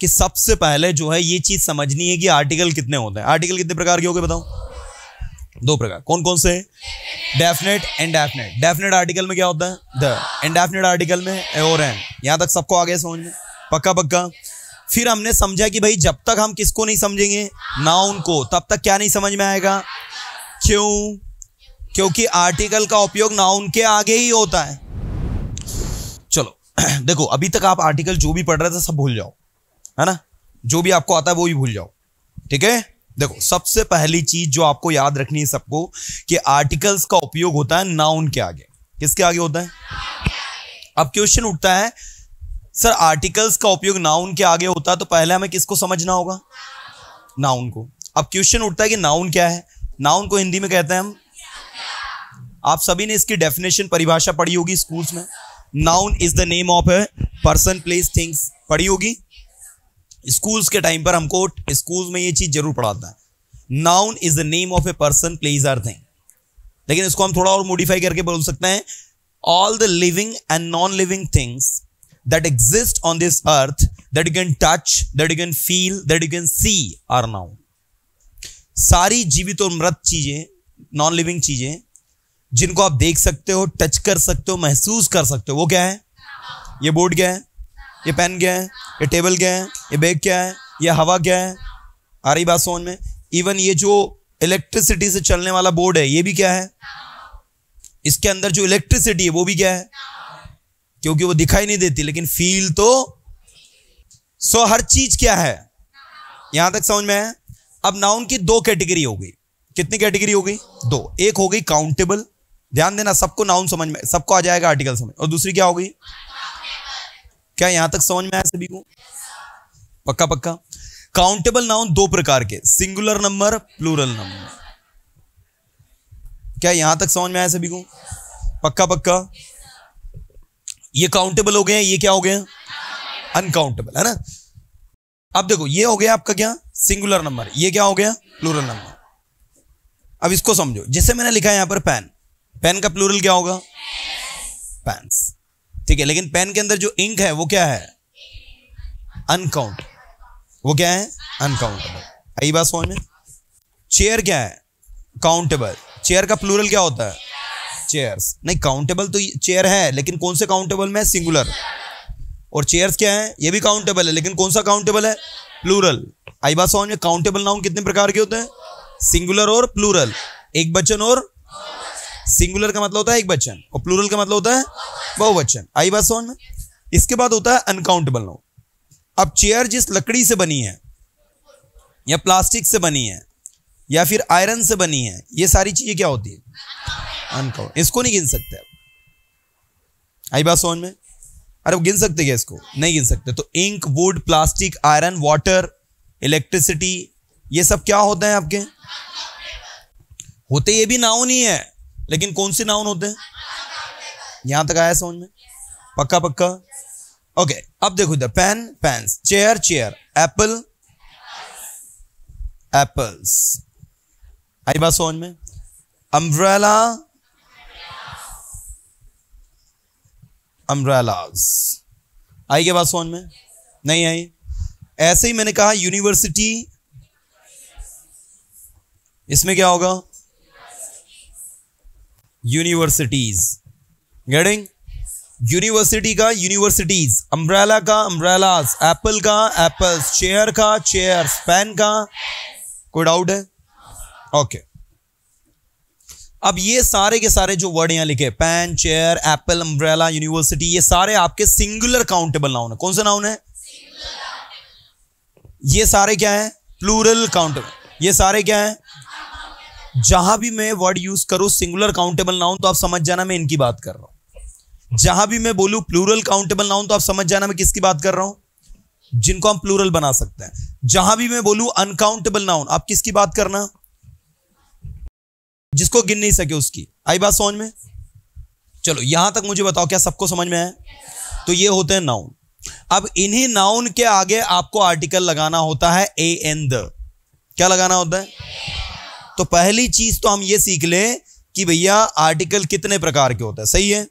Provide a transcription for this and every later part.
कि सबसे पहले जो है ये चीज समझनी है कि आर्टिकल कितने होते हैं आर्टिकल कितने प्रकार के हो गए बताओ दो प्रकार कौन कौन से definite and definite definite article में क्या होता है द इनडेफिनेट आर्टिकल में और एन यहाँ तक सबको आ गया समझ में पक्का पक्का फिर हमने समझा कि भाई जब तक हम किसको नहीं समझेंगे नाउन को तब तक क्या नहीं समझ में आएगा क्यों क्योंकि आर्टिकल का उपयोग नाउन के आगे ही होता है चलो देखो अभी तक आप आर्टिकल जो भी पढ़ रहे थे सब भूल जाओ है ना जो भी आपको आता है वो भी भूल जाओ ठीक है देखो सबसे पहली चीज जो आपको याद रखनी है सबको कि आर्टिकल्स का उपयोग होता है नाउन के आगे किसके आगे होता है अब क्वेश्चन उठता है सर आर्टिकल्स का उपयोग नाउन के आगे होता है तो पहले हमें किसको समझना होगा नाउन को अब क्वेश्चन उठता है कि नाउन क्या है नाउन को हिंदी में कहते हैं हम आप सभी ने इसकी डेफिनेशन परिभाषा पढ़ी होगी स्कूल्स में noun is the name of a person place things पढ़ी होगी स्कूल्स के टाइम पर हमको स्कूल में ये चीज़ जरूर पढ़ाता है noun is the name of a person place or thing लेकिन इसको हम थोड़ा और मॉडिफाई करके बोल सकते हैं all the living and non living things that exist on this earth that you can touch that you can feel that you can see are noun सारी जीवित और मृत चीजें नॉन लिविंग चीजें जिनको आप देख सकते हो टच कर सकते हो महसूस कर सकते हो वो क्या है ये बोर्ड क्या है ये पेन क्या है ये टेबल क्या है ये बैग क्या है ये हवा क्या है आ रही बात समझ में इवन ये जो इलेक्ट्रिसिटी से चलने वाला बोर्ड है ये भी क्या है इसके अंदर जो इलेक्ट्रिसिटी है वो भी क्या है क्योंकि वो दिखाई नहीं देती लेकिन फील तो सो हर चीज क्या है यहां तक समझ में है अब नाउन की दो कैटेगरी हो गई कितनी कैटेगरी हो गई दो एक हो गई काउंटेबल ध्यान देना सबको नाउन समझ में सबको आ जाएगा आर्टिकल समझ और दूसरी क्या हो गई क्या यहां तक समझ में आया सभी को पक्का पक्का काउंटेबल नाउन दो प्रकार के सिंगुलर नंबर प्लूरल नंबर क्या यहां तक समझ में आया सभी को पक्का पक्का ये काउंटेबल हो गए ये क्या हो गए अनकाउंटेबल है ना अब देखो ये हो गया आपका क्या सिंगुलर नंबर ये क्या हो गया प्लूरल नंबर अब इसको समझो जैसे मैंने लिखा है यहां पर पैन पेन का प्लूरल क्या होगा पैंस ठीक है लेकिन पेन के अंदर जो इंक है वो क्या है अनकाउंट वो क्या है अनकाउंटेबल आई बात समझ में चेयर क्या है काउंटेबल चेयर का प्लूरल क्या होता है चेयर्स नहीं काउंटेबल तो चेयर है लेकिन कौन से काउंटेबल में सिंगुलर और चेयर्स क्या है ये भी काउंटेबल है लेकिन कौन सा काउंटेबल है प्लूरल आई बात समझ में काउंटेबल नाउन कितने प्रकार के होते हैं सिंगुलर और प्लूरल एक बचन और सिंगुलर का मतलब होता है एक बच्चन और प्लूरल का मतलब होता है बहुवचन आई बात समझ में इसके बाद होता है अनकाउंटेबल नाउन अब चेयर जिस लकड़ी से बनी है या प्लास्टिक से बनी है या फिर आयरन से बनी है ये सारी चीजें क्या होती है अनकाउंट इसको नहीं गिन सकते अब आई बात समझ में अरे वो गिन सकते क्या इसको नहीं गिन सकते तो ink wood plastic iron water electricity ये सब क्या होते हैं आपके होते ये भी नाउन ही है लेकिन कौन से नाउन होते हैं यहां तक आया समझ में पक्का पक्का ओके अब देखो इधर pen pens chair chair apple apples आई बात समझ में अम्ब्रेला अम्ब्रेलाज आई क्या बात समझ में नहीं आई ऐसे ही मैंने कहा यूनिवर्सिटी इसमें क्या होगा यूनिवर्सिटीज गेटिंग यूनिवर्सिटी का यूनिवर्सिटीज अम्ब्रेला का अम्ब्रेलाज एप्पल का एप्पल्स चेयर का चेयर पेन का कोई डाउट है ओके okay. अब ये सारे के सारे जो वर्ड यहां लिखे pen chair apple umbrella university ये सारे आपके सिंगुलर काउंटेबल नाउन है कौन सा नाउन है ये सारे क्या है प्लूरल काउंटेबल ये सारे क्या है जहां भी मैं वर्ड यूज करूं सिंगुलर काउंटेबल नाउन तो आप समझ जाना मैं इनकी बात कर रहा हूं जहां भी मैं बोलूं प्लूरल काउंटेबल नाउन तो आप समझ जाना मैं किसकी बात कर रहा हूं जिनको हम प्लूरल बना सकते हैं जहां भी मैं बोलूं अनकाउंटेबल नाउन आप किसकी बात करना जिसको गिन नहीं सके उसकी आई बात समझ में चलो यहां तक मुझे बताओ क्या सबको समझ में आए तो ये होते हैं नाउन अब इन्हीं नाउन के आगे आपको आर्टिकल लगाना होता है ए एन द क्या लगाना होता है तो पहली चीज तो हम ये सीख लें कि भैया आर्टिकल कितने प्रकार के होते हैं सही है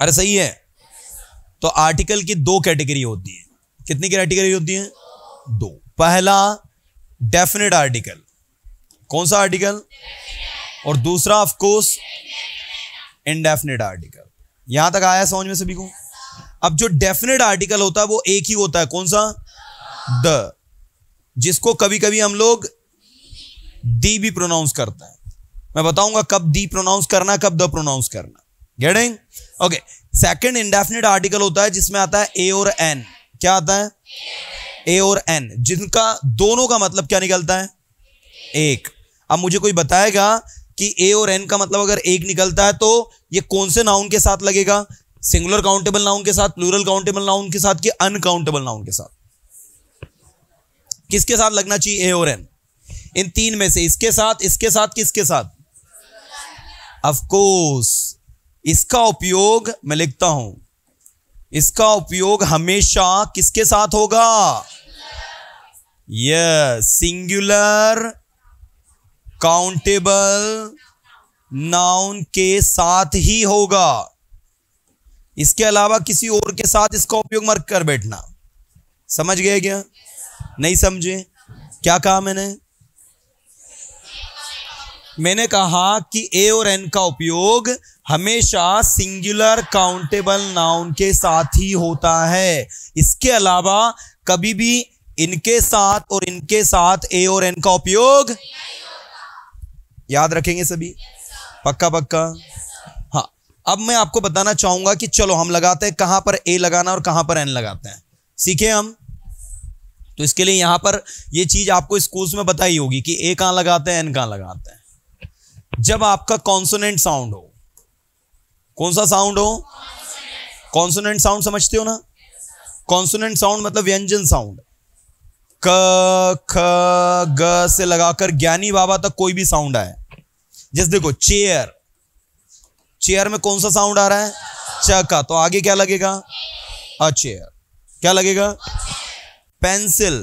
अरे सही है तो आर्टिकल की दो कैटेगरी होती है कितनी कैटेगरी होती है दो पहला डेफिनेट आर्टिकल कौन सा आर्टिकल और दूसरा ऑफ कोर्स इनडेफिनेट आर्टिकल यहां तक आया समझ में सभी को अब जो डेफिनेट आर्टिकल होता है वो एक ही होता है कौन सा द जिसको कभी कभी हम लोग दी भी प्रोनाउंस करता है मैं बताऊंगा कब दी प्रोनाउंस करना कब द प्रोनाउंस करना getting okay second indefinite article होता है जिसमें आता है ए और एन क्या आता है ए और एन जिनका दोनों का मतलब क्या निकलता है एक अब मुझे कोई बताएगा कि ए और एन का मतलब अगर एक निकलता है तो ये कौन से नाउन के साथ लगेगा सिंगुलर काउंटेबल नाउन के साथ प्लूरल काउंटेबल नाउन के साथ कि अनकाउंटेबल नाउन के साथ किसके साथ लगना चाहिए ए और एन इन तीन में से इसके साथ इसके साथ किसके साथ अफकोर्स इसका उपयोग मैं लिखता हूं इसका उपयोग हमेशा किसके साथ होगा यह सिंगुलर काउंटेबल नाउन के साथ ही होगा इसके अलावा किसी और के साथ इसका उपयोग मर कर बैठना समझ गए क्या नहीं समझे क्या कहा मैंने मैंने कहा कि ए और एन का उपयोग हमेशा सिंगुलर काउंटेबल नाउन के साथ ही होता है इसके अलावा कभी भी इनके साथ और इनके साथ ए और एन का उपयोग याद रखेंगे सभी पक्का पक्का हाँ अब मैं आपको बताना चाहूंगा कि चलो हम लगाते हैं कहां पर ए लगाना और कहां पर एन लगाते हैं सीखे हम तो इसके लिए यहां पर यह चीज आपको स्कूल्स में बताई होगी कि ए कहां लगाते हैं एन कहां लगाते हैं जब आपका कॉन्सोनेंट साउंड हो कौन सा साउंड हो कॉन्सोनेंट साउंड समझते हो ना कॉन्सोनेंट साउंड मतलब व्यंजन साउंड क ख ग से लगाकर ज्ञानी बाबा तक कोई भी साउंड आए जैसे देखो चेयर चेयर में कौन सा साउंड आ रहा है च का तो आगे क्या लगेगा अ चेयर क्या लगेगा पेंसिल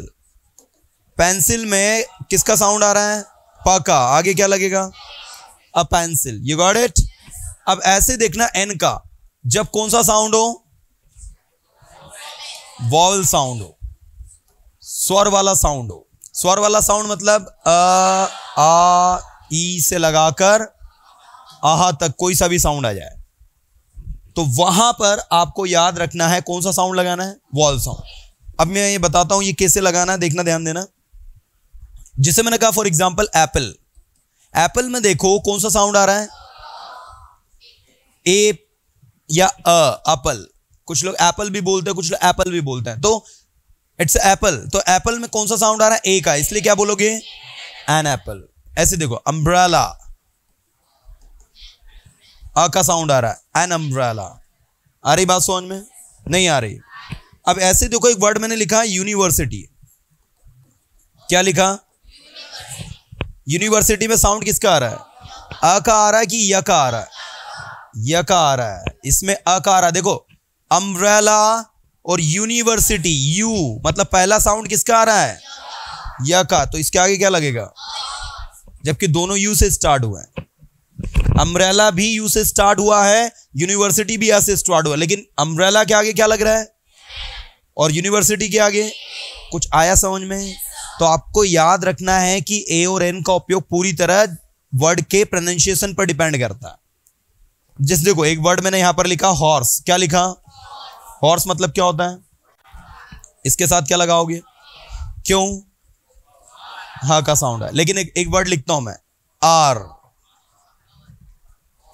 पेंसिल में किसका साउंड आ रहा है प का आगे क्या लगेगा a pencil you got it अब ऐसे देखना एन का जब कौन सा साउंड हो वॉवल साउंड हो स्वर वाला साउंड हो स्वर वाला साउंड मतलब अ आ ई से लगाकर आहा तक कोई सा भी साउंड आ जाए तो वहां पर आपको याद रखना है कौन सा साउंड लगाना है वॉल साउंड अब मैं ये बताता हूं ये कैसे लगाना है देखना ध्यान देना जिसे मैंने कहा फॉर एग्जाम्पल एप्पल एप्पल में देखो कौन सा साउंड आ रहा है ए या अ अपल कुछ लोग एप्पल भी बोलते हैं कुछ लोग एप्पल भी बोलते हैं तो इट्स एप्पल तो एप्पल में कौन सा साउंड आ रहा है ए का इसलिए क्या बोलोगे एन एप्पल ऐसे देखो अम्ब्राला अ का साउंड आ रहा है एन अम्ब्राला आ रही बात समझ में नहीं आ रही अब ऐसे देखो एक वर्ड मैंने लिखा यूनिवर्सिटी क्या लिखा यूनिवर्सिटी में साउंड किसका आ रहा है अ का आ रहा है कि य का आ रहा है य का आ रहा है इसमें अ का आ रहा है देखो अम्ब्रेला और यूनिवर्सिटी यू मतलब पहला साउंड किसका आ रहा है य का तो इसके आगे क्या लगेगा जबकि दोनों यू से स्टार्ट हुआ है अम्ब्रेला भी यू से स्टार्ट हुआ है यूनिवर्सिटी भी ऐसे स्टार्ट हुआ लेकिन अम्ब्रेला के आगे क्या लग रहा है और यूनिवर्सिटी के आगे कुछ आया समझ में तो आपको याद रखना है कि ए और एन का उपयोग पूरी तरह वर्ड के प्रोनाउंसिएशन पर डिपेंड करता है जैसे देखो एक वर्ड मैंने यहां पर लिखा हॉर्स क्या लिखा हॉर्स मतलब क्या होता है इसके साथ क्या लगाओगे क्यों हा का साउंड है लेकिन एक, एक वर्ड लिखता हूं मैं आर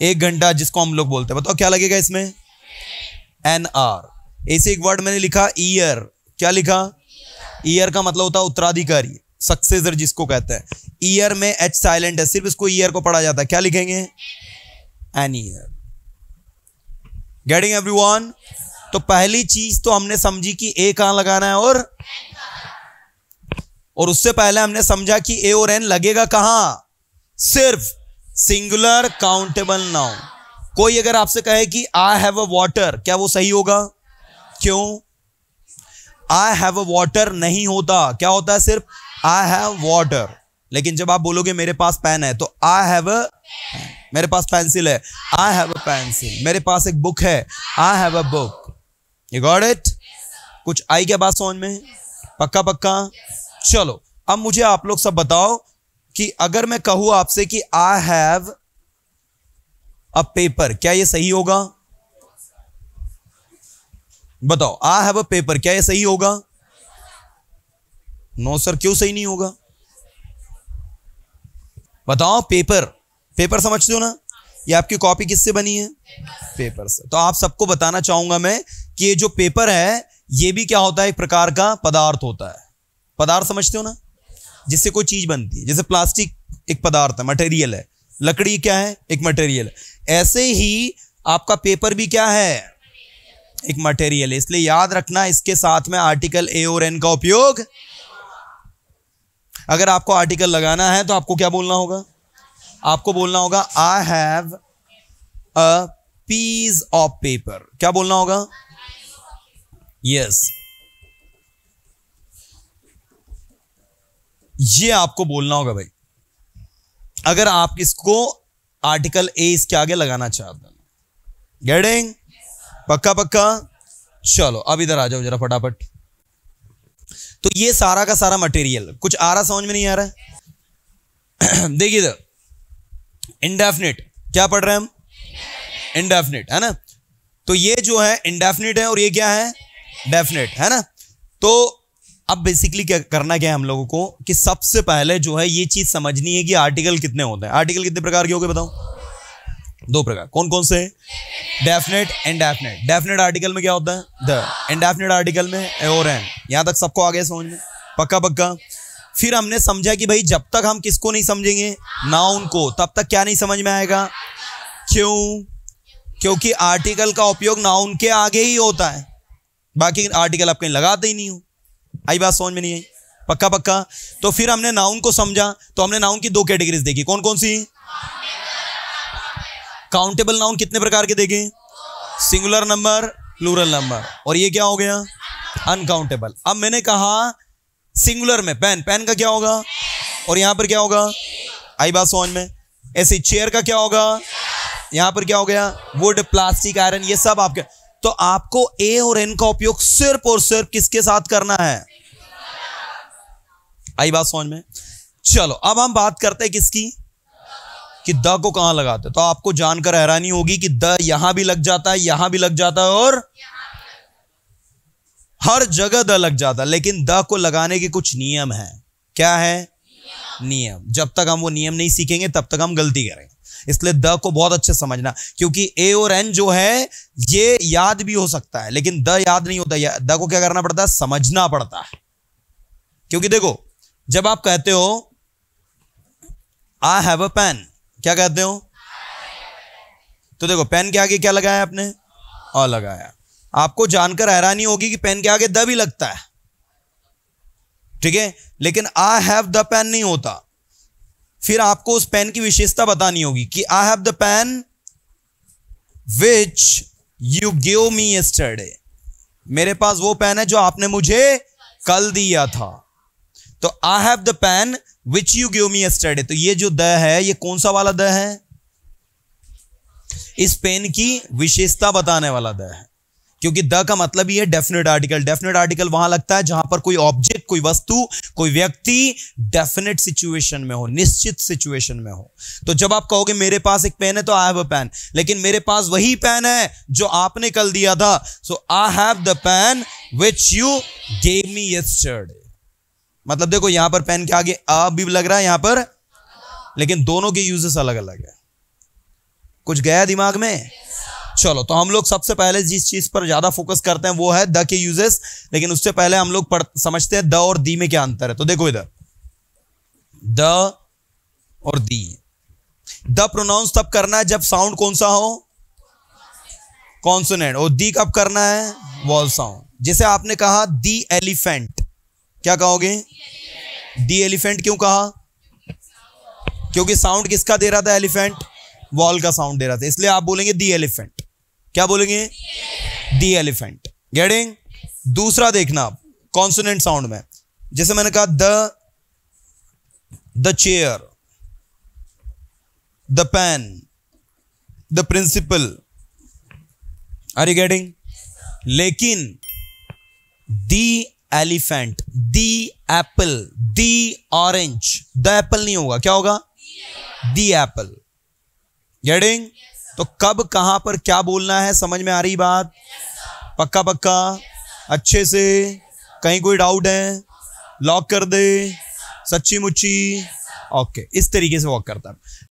एक घंटा जिसको हम लोग बोलते हैं बताओ क्या लगेगा इसमें एन आर ऐसे एक वर्ड मैंने लिखा ईयर क्या लिखा ईयर का मतलब होता है उत्तराधिकारी सक्सेसर जिसको कहते हैं ईयर में एच साइलेंट है सिर्फ इसको ईयर को पढ़ा जाता है क्या लिखेंगे an year getting everyone तो पहली चीज तो हमने समझी कि ए कहां लगाना है और और उससे पहले हमने समझा कि ए और एन लगेगा कहां सिर्फ सिंगुलर काउंटेबल नाउन कोई अगर आपसे कहे कि आई हैव अ वॉटर क्या वो सही होगा क्यों आई हैव अ वॉटर नहीं होता क्या होता है सिर्फ आई हैव वॉटर लेकिन जब आप बोलोगे मेरे पास पेन है तो आई हैव अ मेरे पास पेंसिल है आई हैव अ पेंसिल मेरे पास एक बुक है I have a book you got it कुछ आई क्या बात समझ में पक्का पक्का चलो अब मुझे आप लोग सब बताओ कि अगर मैं कहूं आपसे कि आई हैव अ पेपर क्या ये सही होगा बताओ आई हैव अ पेपर क्या ये सही होगा नो सर क्यों सही नहीं होगा बताओ पेपर पेपर समझते हो ना ये आपकी कॉपी किससे बनी है पेपर से तो आप सबको बताना चाहूंगा मैं कि ये जो पेपर है ये भी क्या होता है एक प्रकार का पदार्थ होता है पदार्थ समझते हो ना जिससे कोई चीज बनती है जैसे प्लास्टिक एक पदार्थ है मटेरियल है लकड़ी क्या है एक मटेरियल ऐसे ही आपका पेपर भी क्या है एक मटेरियल है इसलिए याद रखना इसके साथ में आर्टिकल ए और एन का उपयोग अगर आपको आर्टिकल लगाना है तो आपको क्या बोलना होगा आपको बोलना होगा I have a piece of paper क्या बोलना होगा यस yes. ये आपको बोलना होगा भाई अगर आप इसको आर्टिकल ए इसके आगे लगाना चाहते हैं गेटिंग पक्का पक्का चलो अब इधर आ जाओ जरा फटाफट तो ये सारा का सारा मटेरियल कुछ आ रहा समझ में नहीं आ रहा है देखिए इधर इंडेफिनिट क्या पढ़ रहे हैं हम इंडेफिनिट है ना तो ये जो है इंडेफिनिट है और ये क्या है डेफिनेट है ना तो अब बेसिकली क्या करना क्या है हम लोगों को कि सबसे पहले जो है ये चीज समझनी है कि आर्टिकल कितने होते हैं आर्टिकल कितने प्रकार के हो गए बताओ दो प्रकार कौन कौन से definite and definite definite article में क्या होता है द एंड डेफिनेट आर्टिकल में और एम यहाँ तक सबको आ गया समझ में पक्का पक्का फिर हमने समझा कि भाई जब तक हम किसको नहीं समझेंगे नाउन को तब तक क्या नहीं समझ में आएगा क्यों क्योंकि आर्टिकल का उपयोग नाउन के आगे ही होता है बाकी आर्टिकल आप कहीं लगाते ही नहीं हो आई बात समझ में नहीं आई पक्का पक्का तो फिर हमने नाउन को समझा तो हमने नाउन की दो कैटेगरीज देखी कौन कौन सी काउंटेबल नाउन कितने प्रकार के देखें सिंगुलर नंबर प्लूरल नंबर और ये क्या हो गया अनकाउंटेबल अब मैंने कहा सिंगुलर में पेन पेन का क्या होगा और यहां पर क्या होगा आई बात समझ में ऐसे चेयर का क्या होगा यहां पर क्या हो गया वुड प्लास्टिक आयरन ये सब आपके तो आपको ए और एन का उपयोग सिर्फ और सिर्फ किसके साथ करना है आई बात समझ में चलो अब हम बात करते हैं किसकी कि द को कहां लगाते तो आपको जानकर हैरानी होगी कि द यहां भी लग जाता है यहां भी लग जाता है और हर जगह द लग जाता है लेकिन द को लगाने के कुछ नियम है क्या है नियम जब तक हम वो नियम नहीं सीखेंगे तब तक हम गलती करेंगे इसलिए द को बहुत अच्छे समझना क्योंकि ए और एन जो है ये याद भी हो सकता है लेकिन द याद नहीं होता द को क्या करना पड़ता है समझना पड़ता है क्योंकि देखो जब आप कहते हो आई हैव अ पेन क्या कहते हो तो देखो पेन के आगे क्या लगाया आपने और लगाया आपको जानकर हैरानी होगी कि पेन के आगे द भी लगता है ठीक है लेकिन आई हैव द पेन नहीं होता फिर आपको उस पेन की विशेषता बतानी होगी कि I have the pen which you gave me yesterday मेरे पास वो पेन है जो आपने मुझे कल दिया था तो I have the pen which you give me study तो ये जो द है ये कौन सा वाला द है इस पेन की विशेषता बताने वाला द है क्योंकि द का मतलब ही है डेफिनेट आर्टिकल डेफिनेट आर्टिकल वहां लगता है जहां पर कोई ऑब्जेक्ट कोई वस्तु कोई व्यक्ति डेफिनेट सिचुएशन में हो निश्चित सिचुएशन में हो तो जब आप कहोगे मेरे पास एक पेन है तो आई हैव अ पेन लेकिन मेरे पास वही पेन है जो आपने कल दिया था so I have the pen which you gave me yesterday मतलब देखो यहां पर पेन के आगे आ भी लग रहा है यहां पर लेकिन दोनों के यूजेस अलग अलग है कुछ गया दिमाग में चलो तो हम लोग सबसे पहले जिस चीज पर ज्यादा फोकस करते हैं वो है द के यूजेस लेकिन उससे पहले हम लोग समझते हैं द और दी में क्या अंतर है तो देखो इधर द और दी द प्रोनाउंस तब करना है जब साउंड कौन सा हो कॉन्सोनेंट और दी कब करना है वॉल साउंड जिसे आपने कहा दी एलिफेंट क्या कहोगे डी एलिफेंट क्यों कहा क्योंकि साउंड किसका दे रहा था एलिफेंट वॉल का साउंड दे रहा था इसलिए आप बोलेंगे दी एलिफेंट क्या बोलेंगे दी एलिफेंट गेटिंग दूसरा देखना आप कॉन्सोनेंट साउंड में जैसे मैंने कहा the the chair the pen the principal are you getting लेकिन the elephant the apple the orange the apple नहीं होगा क्या होगा दी एप्पल गेटिंग तो कब कहां पर क्या बोलना है समझ में आ रही बात yes, पक्का पक्का yes, अच्छे से yes, कहीं कोई डाउट है लॉक कर दे सच्ची मुच्ची ओके okay. इस तरीके से वॉक करता है